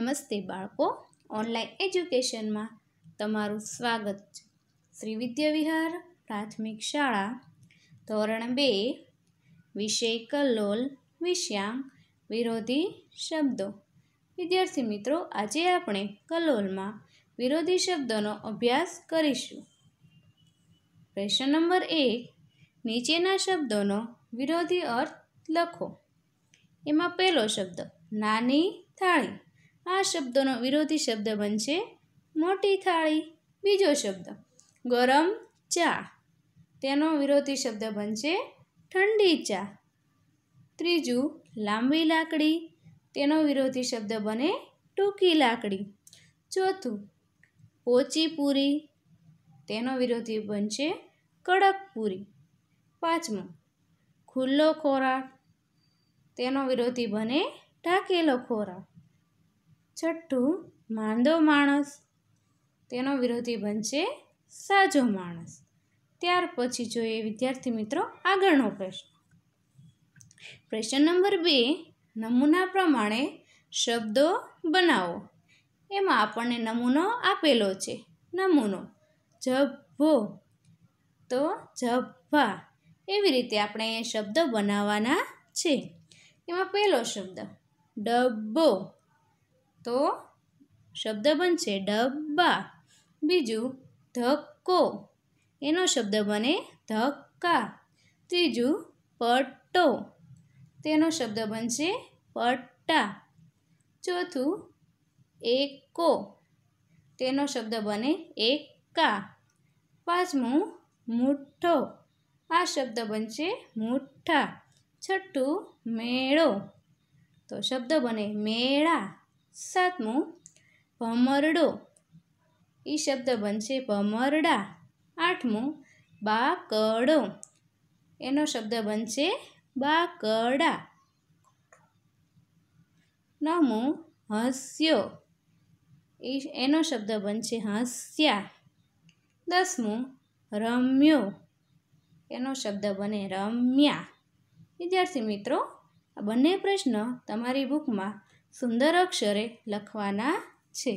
નમસ્તે બાળકો ઓનલાઈન એજ્યુકેશનમાં તમારું સ્વાગત છે શ્રી વિદ્યાવિહાર પ્રાથમિક શાળા ધોરણ બે વિષય કલ્લોલ વિષયાંક વિરોધી શબ્દો વિદ્યાર્થી મિત્રો આજે આપણે કલોલમાં વિરોધી શબ્દોનો અભ્યાસ કરીશું પ્રશ્ન નંબર એક નીચેના શબ્દોનો વિરોધી અર્થ લખો એમાં પહેલો શબ્દ નાની થાળી આ શબ્દનો વિરોધી શબ્દ બનશે મોટી થાળી બીજો શબ્દ ગરમ ચા તેનો વિરોધી શબ્દ બનશે ઠંડી ચા ત્રીજું લાંબી લાકડી તેનો વિરોધી શબ્દ બને ટૂંકી લાકડી ચોથું પોચી પૂરી તેનો વિરોધી બનશે કડક પૂરી પાંચમું ખુલ્લો ખોરાક તેનો વિરોધી બને ઢાકેલો ખોરાક છઠ્ઠું માંદો માણસ તેનો વિરોધી બનશે સાજો માણસ ત્યાર પછી જોઈએ વિદ્યાર્થી મિત્રો આગળનો પ્રશ્ન પ્રશ્ન નંબર બે નમૂના પ્રમાણે શબ્દો બનાવો એમાં આપણને નમૂનો આપેલો છે નમૂનો જભ્ભો તો જભ્ભા એવી રીતે આપણે શબ્દ બનાવવાના છે એમાં પહેલો શબ્દ ડબ્બો તો શબ્દ બનશે ડબ્બા બીજું ધક્કો એનો શબ્દ બને ધક્કા ત્રીજું પટ્ટો તેનો શબ્દ બનશે પટ્ટા ચોથું એકો તેનો શબ્દ બને એકા પાંચમું મુઠ્ઠો આ શબ્દ બનશે મુઠ્ઠા છઠ્ઠું મેળો તો શબ્દ બને મેળા સાતમું ભમરડો એ શબ્દ બનશે ભમરડા આઠમું બાકડો એનો શબ્દ બનશે બાકડા નવમું હસ્યો એ એનો શબ્દ બનશે હસ્યા દસમું રમ્યો એનો શબ્દ બને રમ્યા વિદ્યાર્થી મિત્રો આ બંને પ્રશ્ન તમારી બુકમાં સુંદર અક્ષરે લખવાના છે